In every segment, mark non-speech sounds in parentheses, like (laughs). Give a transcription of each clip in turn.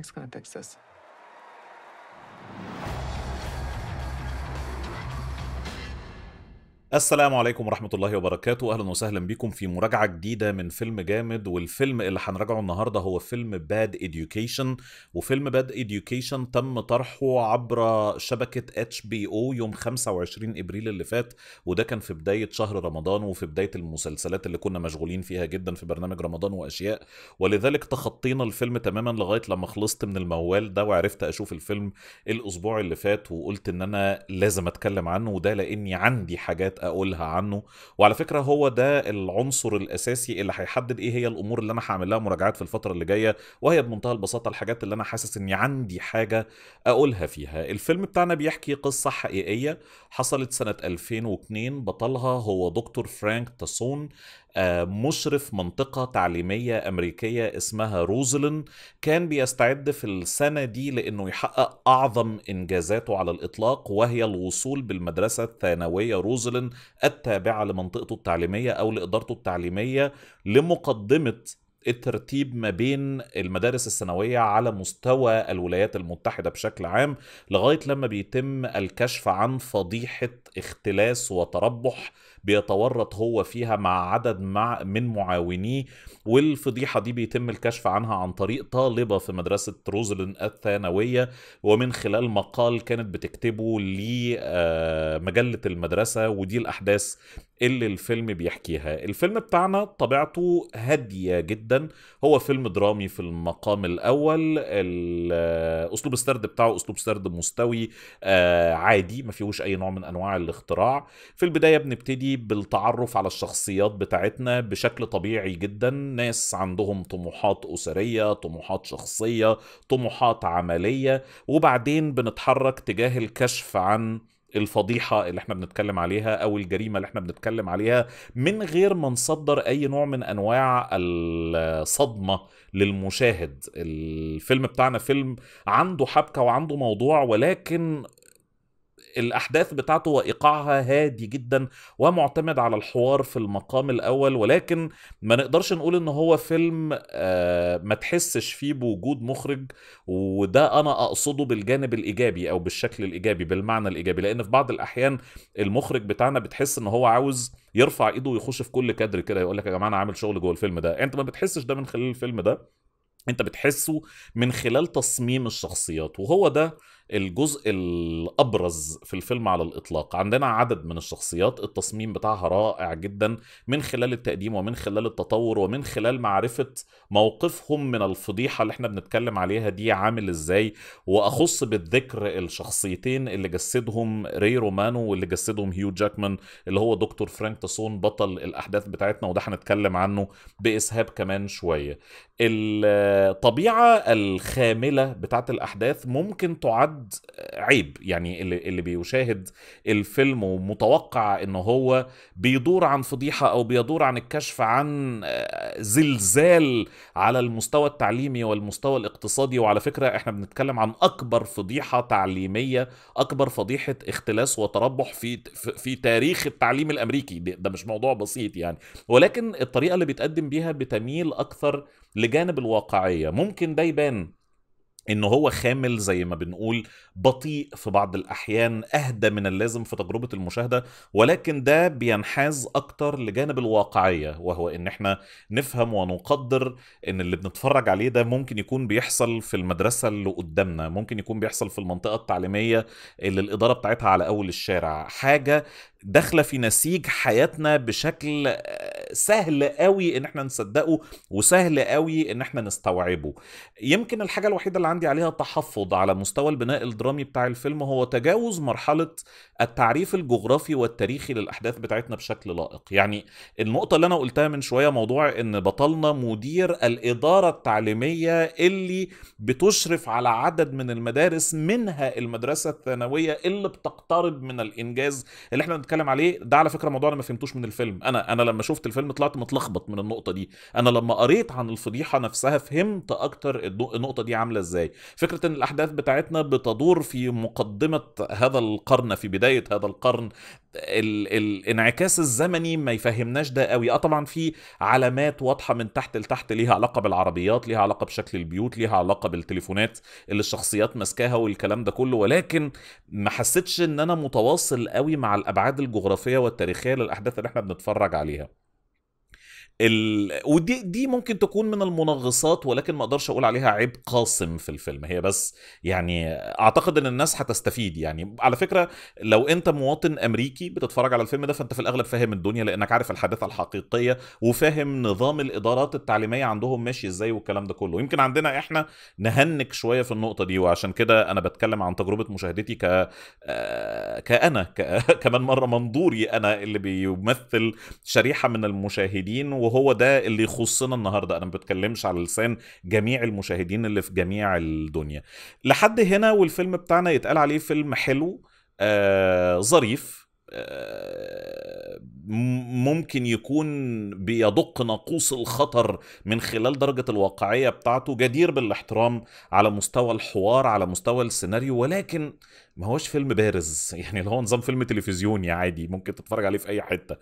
Frank's gonna fix this. السلام عليكم ورحمة الله وبركاته أهلا وسهلا بكم في مراجعة جديدة من فيلم جامد والفيلم اللي هنراجعه النهاردة هو فيلم باد إديوكيشن وفيلم باد إديوكيشن تم طرحه عبر شبكة اتش بي او يوم 25 إبريل اللي فات وده كان في بداية شهر رمضان وفي بداية المسلسلات اللي كنا مشغولين فيها جدا في برنامج رمضان وأشياء ولذلك تخطينا الفيلم تماما لغاية لما خلصت من الموال ده وعرفت أشوف الفيلم الأسبوع اللي فات وقلت إن أنا لازم أتكلم عنه وده لأني عندي حاجات اقولها عنه وعلى فكره هو ده العنصر الاساسي اللي هيحدد ايه هي الامور اللي انا هعمل لها مراجعات في الفتره اللي جايه وهي بمنتهى البساطه الحاجات اللي انا حاسس اني عندي حاجه اقولها فيها الفيلم بتاعنا بيحكي قصه حقيقيه حصلت سنه 2002 بطلها هو دكتور فرانك تاسون آه، مشرف منطقة تعليمية أمريكية اسمها روزلين كان بيستعد في السنة دي لأنه يحقق أعظم إنجازاته على الإطلاق وهي الوصول بالمدرسة الثانوية روزلين التابعة لمنطقته التعليمية أو لإدارته التعليمية لمقدمة الترتيب ما بين المدارس الثانوية على مستوى الولايات المتحدة بشكل عام لغاية لما بيتم الكشف عن فضيحة اختلاس وتربح بيتورط هو فيها مع عدد مع من معاونيه والفضيحة دي بيتم الكشف عنها عن طريق طالبة في مدرسة روزلين الثانوية ومن خلال مقال كانت بتكتبه لمجلة آه، المدرسة ودي الأحداث اللي الفيلم بيحكيها الفيلم بتاعنا طبيعته هادية جدا هو فيلم درامي في المقام الأول آه، أسلوب السرد بتاعه أسلوب سرد مستوي آه، عادي ما فيهوش أي نوع من أنواع الاختراع في البداية بنبتدي بالتعرف على الشخصيات بتاعتنا بشكل طبيعي جدا ناس عندهم طموحات أسرية طموحات شخصية طموحات عملية وبعدين بنتحرك تجاه الكشف عن الفضيحه اللي احنا بنتكلم عليها او الجريمه اللي احنا بنتكلم عليها من غير ما نصدر اي نوع من انواع الصدمه للمشاهد الفيلم بتاعنا فيلم عنده حبكه وعنده موضوع ولكن الاحداث بتاعته وايقاعها هادي جدا ومعتمد على الحوار في المقام الاول ولكن ما نقدرش نقول ان هو فيلم آه، ما تحسش فيه بوجود مخرج وده انا اقصده بالجانب الايجابي او بالشكل الايجابي بالمعنى الايجابي لان في بعض الاحيان المخرج بتاعنا بتحس ان هو عاوز يرفع ايده ويخش في كل كادر كده يقول لك يا جماعه انا عامل شغل جوه الفيلم ده انت ما بتحسش ده من خلال الفيلم ده انت بتحسه من خلال تصميم الشخصيات وهو ده الجزء الابرز في الفيلم على الاطلاق عندنا عدد من الشخصيات التصميم بتاعها رائع جدا من خلال التقديم ومن خلال التطور ومن خلال معرفه موقفهم من الفضيحه اللي احنا بنتكلم عليها دي عامل ازاي واخص بالذكر الشخصيتين اللي جسدهم ري رومانو واللي جسدهم هيو جاكمان اللي هو دكتور فرانك تاسون بطل الاحداث بتاعتنا وده هنتكلم عنه باسهاب كمان شويه الطبيعه الخامله بتاعت الاحداث ممكن تعد حد عيب يعني اللي, اللي بيشاهد الفيلم ومتوقع ان هو بيدور عن فضيحه او بيدور عن الكشف عن آه، زلزال على المستوى التعليمي والمستوى الاقتصادي وعلى فكره احنا بنتكلم عن اكبر فضيحه تعليميه اكبر فضيحه اختلاس وتربح في في تاريخ التعليم الامريكي ده مش موضوع بسيط يعني ولكن الطريقه اللي بيتقدم بيها بتميل اكثر لجانب الواقعيه ممكن ده يبان ان هو خامل زي ما بنقول بطيء في بعض الاحيان اهدى من اللازم في تجربه المشاهده ولكن ده بينحاز اكتر لجانب الواقعيه وهو ان احنا نفهم ونقدر ان اللي بنتفرج عليه ده ممكن يكون بيحصل في المدرسه اللي قدامنا ممكن يكون بيحصل في المنطقه التعليميه اللي الاداره بتاعتها على اول الشارع حاجه داخله في نسيج حياتنا بشكل آه، سهل قوي ان احنا نصدقه وسهل قوي ان احنا نستوعبه يمكن الحاجه الوحيده اللي عندي عليها تحفظ على مستوى البناء الدرامي بتاع الفيلم هو تجاوز مرحله التعريف الجغرافي والتاريخي للاحداث بتاعتنا بشكل لائق يعني النقطه اللي انا قلتها من شويه موضوع ان بطلنا مدير الاداره التعليميه اللي بتشرف على عدد من المدارس منها المدرسه الثانويه اللي بتقترب من الانجاز اللي احنا بتتكلم عليه ده على فكره موضوع انا ما فهمتوش من الفيلم انا انا لما شفت الفيلم طلعت متلخبط من النقطه دي انا لما قريت عن الفضيحه نفسها فهمت اكتر النقطه دي عامله ازاي فكره ان الاحداث بتاعتنا بتدور في مقدمه هذا القرن في بدايه هذا القرن ال- الانعكاس الزمني ما يفهمناش ده قوي اه طبعا في علامات واضحه من تحت لتحت ليها علاقه بالعربيات ليها علاقه بشكل البيوت ليها علاقه بالتليفونات اللي الشخصيات ماسكاها والكلام ده كله ولكن ما حسيتش ان انا متواصل قوي مع الابعاد الجغرافيه والتاريخيه للاحداث اللي احنا بنتفرج عليها ال... ودي دي ممكن تكون من المنغصات ولكن ما اقدرش اقول عليها عيب قاسم في الفيلم هي بس يعني اعتقد ان الناس هتستفيد يعني على فكره لو انت مواطن امريكي بتتفرج على الفيلم ده فانت في الاغلب فاهم الدنيا لانك عارف الحداثه الحقيقيه وفاهم نظام الادارات التعليميه عندهم ماشي ازاي والكلام ده كله يمكن عندنا احنا نهنك شويه في النقطه دي وعشان كده انا بتكلم عن تجربه مشاهدتي ك آه، كانا ك... (laughs) كمان مره منظوري انا اللي بيمثل شريحه من المشاهدين و وهو ده اللي يخصنا النهارده انا ما بتكلمش على لسان جميع المشاهدين اللي في جميع الدنيا لحد هنا والفيلم بتاعنا يتقال عليه فيلم حلو آه ظريف آه ممكن يكون بيدق ناقوس الخطر من خلال درجة الواقعية بتاعته جدير بالاحترام على مستوى الحوار على مستوى السيناريو ولكن ما هوش فيلم بارز (laughs) يعني اللي هو نظام فيلم تلفزيوني عادي ممكن تتفرج عليه في اي حته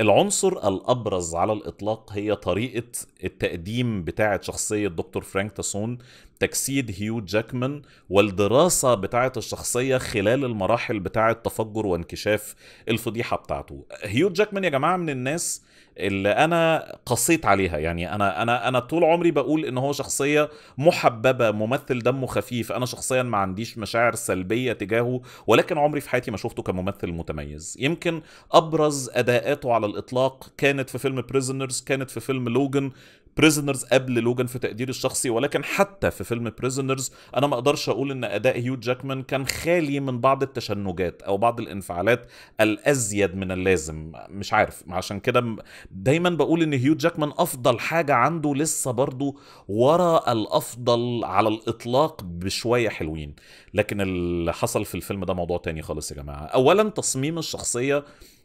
العنصر الابرز على الاطلاق هي طريقه التقديم بتاعه شخصيه دكتور فرانك تاسون تجسيد هيو جاكمان والدراسه بتاعه الشخصيه خلال المراحل بتاعه تفجر وانكشاف الفضيحه بتاعته هيو جاكمان من يا جماعه من الناس اللي انا قصيت عليها يعني انا انا انا طول عمري بقول ان هو شخصيه محببه ممثل دمه خفيف انا شخصيا ما عنديش مشاعر سلبيه تجاهه ولكن عمري في حياتي ما شفته كممثل متميز يمكن ابرز اداءاته على الاطلاق كانت في فيلم بريزنرز كانت في فيلم لوجن بريزنرز قبل لوجان في تقديري الشخصي ولكن حتى في فيلم بريزنرز انا ما اقدرش اقول ان اداء هيو جاكمان كان خالي من بعض التشنجات او بعض الانفعالات الازيد من اللازم مش عارف عشان كده دايما بقول ان هيو جاكمان افضل حاجه عنده لسه برضه ورا الافضل على الاطلاق بشويه حلوين لكن اللي حصل في الفيلم ده موضوع تاني خالص يا جماعه اولا تصميم الشخصيه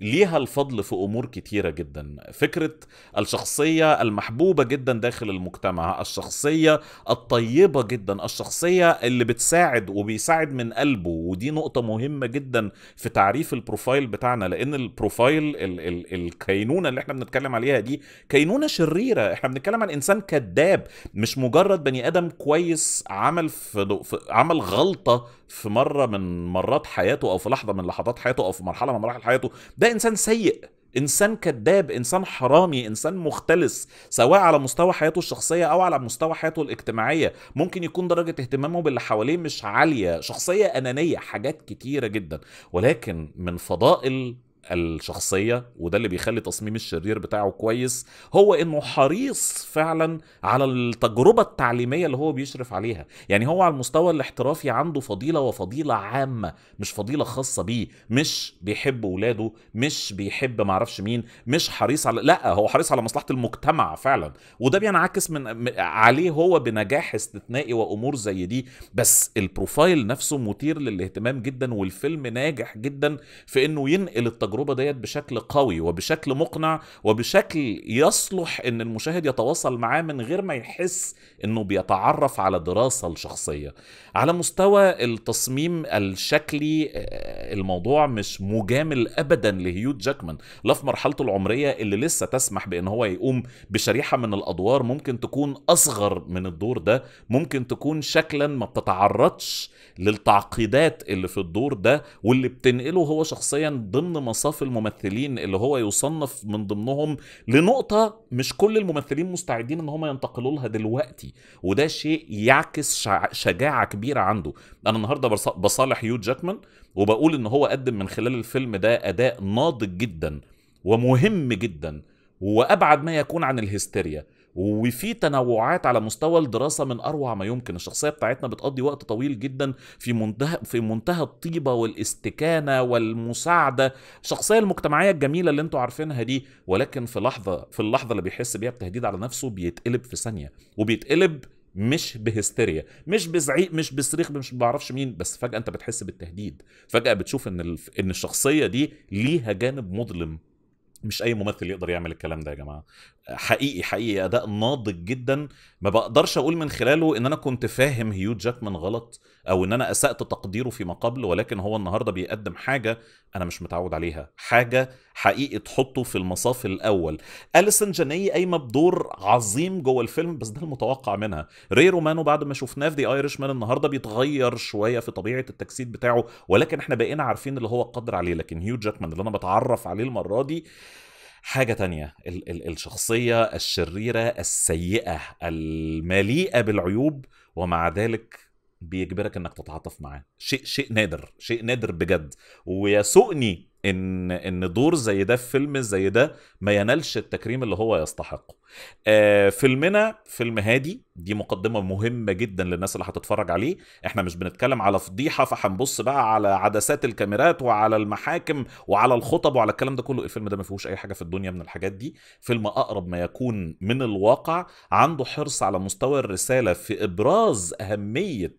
ليها الفضل في امور كتيره جدا فكره الشخصيه المحبوبه جدا داخل المجتمع الشخصيه الطيبه جدا الشخصيه اللي بتساعد وبيساعد من قلبه ودي نقطه مهمه جدا في تعريف البروفايل بتاعنا لان البروفايل ال ال الكينونه اللي احنا بنتكلم عليها دي كينونه شريره احنا بنتكلم عن انسان كذاب مش مجرد بني ادم كويس عمل في, في عمل غلطه في مره من مرات حياته او في لحظه من لحظات حياته او في مرحله من مراحل حياته ده ده انسان سيء انسان كذاب انسان حرامي انسان مختلس سواء على مستوى حياته الشخصيه او على مستوى حياته الاجتماعيه ممكن يكون درجه اهتمامه باللي حواليه مش عاليه شخصيه انانيه حاجات كتيره جدا ولكن من فضائل الشخصيه وده اللي بيخلي تصميم الشرير بتاعه كويس هو انه حريص فعلا على التجربه التعليميه اللي هو بيشرف عليها يعني هو على المستوى الاحترافي عنده فضيله وفضيله عامه مش فضيله خاصه بيه مش بيحب ولاده مش بيحب معرفش مين مش حريص على لا هو حريص على مصلحه المجتمع فعلا وده بينعكس من عليه هو بنجاح استثنائي وامور زي دي بس البروفايل نفسه مثير للاهتمام جدا والفيلم ناجح جدا في انه ينقل التجربه التجربه ديت بشكل قوي وبشكل مقنع وبشكل يصلح ان المشاهد يتواصل معاه من غير ما يحس انه بيتعرف على دراسه الشخصيه على مستوى التصميم الشكلي آه، الموضوع مش مجامل ابدا لهيوت جاكمان لا في مرحلته العمريه اللي لسه تسمح بان هو يقوم بشريحه من الادوار ممكن تكون اصغر من الدور ده ممكن تكون شكلا ما بتتعرضش للتعقيدات اللي في الدور ده واللي بتنقله هو شخصيا ضمن مصاف الممثلين اللي هو يصنف من ضمنهم لنقطه مش كل الممثلين مستعدين ان هم ينتقلوا لها دلوقتي وده شيء يعكس شجاعه كبيره عنده انا النهارده بصالح هيو جاكمان وبقول ان هو قدم من خلال الفيلم ده اداء ناضج جدا ومهم جدا وابعد ما يكون عن الهستيريا وفي تنوعات على مستوى الدراسة من أروع ما يمكن الشخصية بتاعتنا بتقضي وقت طويل جدا في منتهى في منتهى الطيبة والاستكانة والمساعدة الشخصية المجتمعية الجميلة اللي انتوا عارفينها دي ولكن في لحظة في اللحظة اللي بيحس بيها بتهديد على نفسه بيتقلب في ثانية وبيتقلب مش بهستيريا مش بزعيق مش بصريخ مش بعرفش مين بس فجاه انت بتحس بالتهديد فجاه بتشوف ان الف... ان الشخصيه دي ليها جانب مظلم مش اي ممثل يقدر يعمل الكلام ده يا جماعه حقيقي حقيقي اداء ناضج جدا ما بقدرش اقول من خلاله ان انا كنت فاهم هيو جاكمان غلط او ان انا اسات تقديره فيما قبل ولكن هو النهارده بيقدم حاجه انا مش متعود عليها حاجه حقيقي تحطه في المصاف الاول اليسن جاني قايمه بدور عظيم جوه الفيلم بس ده المتوقع منها ري رومانو بعد ما شفناه في ذا ايرش مان النهارده بيتغير شويه في طبيعه التجسيد بتاعه ولكن احنا بقينا عارفين اللي هو قادر عليه لكن هيو جاكمان اللي انا بتعرف عليه المره دي حاجة تانية ال- ال- الشخصية الشريرة السيئة المليئة بالعيوب ومع ذلك بيجبرك انك تتعاطف معاه شيء شيء نادر شيء نادر بجد ويسوقني ان ان دور زي ده في فيلم زي ده ما ينالش التكريم اللي هو يستحقه آه فيلمنا فيلم هادي دي مقدمة مهمة جدا للناس اللي هتتفرج عليه احنا مش بنتكلم على فضيحة فهنبص بقى على عدسات الكاميرات وعلى المحاكم وعلى الخطب وعلى الكلام ده كله الفيلم ده ما فيهوش اي حاجة في الدنيا من الحاجات دي فيلم اقرب ما يكون من الواقع عنده حرص على مستوى الرسالة في ابراز اهمية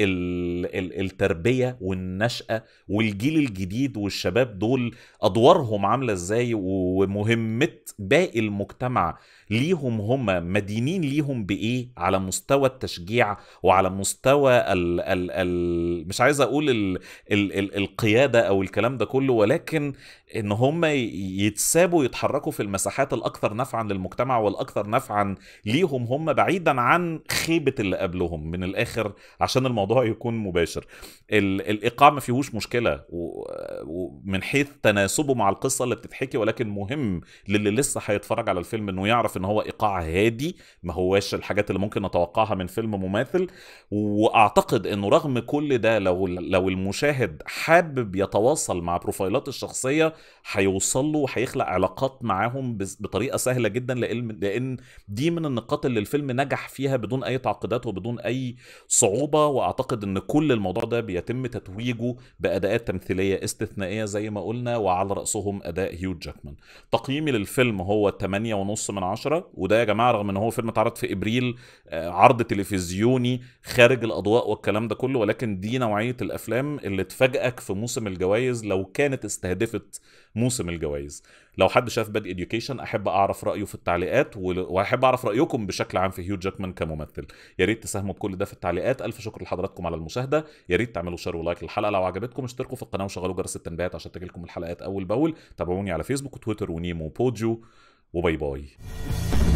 التربية والنشأة والجيل الجديد والشباب دول ادوارهم عاملة ازاي ومهمة باقي المجتمع ليهم هم مدينين ليهم بايه على مستوى التشجيع وعلى مستوى الـ الـ الـ مش عايز اقول الـ الـ الـ القياده او الكلام ده كله ولكن ان هم يتسابوا يتحركوا في المساحات الاكثر نفعا للمجتمع والاكثر نفعا ليهم هم بعيدا عن خيبه اللي قبلهم من الاخر عشان الموضوع يكون مباشر الايقاع ما فيهوش مشكله ومن حيث تناسبه مع القصه اللي بتتحكي ولكن مهم للي لسه هيتفرج على الفيلم انه يعرف ان هو ايقاع هادي ما هواش الحاجات اللي ممكن نتوقعها من فيلم مماثل واعتقد انه رغم كل ده لو لو المشاهد حابب يتواصل مع بروفايلات الشخصيه هيوصل له وهيخلق علاقات معاهم بطريقه سهله جدا لان لان دي من النقاط اللي الفيلم نجح فيها بدون اي تعقيدات وبدون اي صعوبه واعتقد ان كل الموضوع ده بيتم تتويجه باداءات تمثيليه استثنائيه زي ما قلنا وعلى راسهم اداء هيو جاكمان تقييمي للفيلم هو 8.5 من 10 2010 وده يا جماعه رغم ان هو فيلم اتعرض في ابريل آه، عرض تلفزيوني خارج الاضواء والكلام ده كله ولكن دي نوعيه الافلام اللي تفاجئك في موسم الجوائز لو كانت استهدفت موسم الجوائز لو حد شاف باد اديوكيشن احب اعرف رايه في التعليقات واحب اعرف رايكم بشكل عام في هيو جاكمان كممثل يا ريت تساهموا بكل ده في التعليقات الف شكر لحضراتكم على المشاهده يا ريت تعملوا شير ولايك للحلقه لو عجبتكم اشتركوا في القناه وشغلوا جرس التنبيهات عشان تجيلكم الحلقات اول باول تابعوني على فيسبوك وتويتر ونيمو بوديو Bye bye.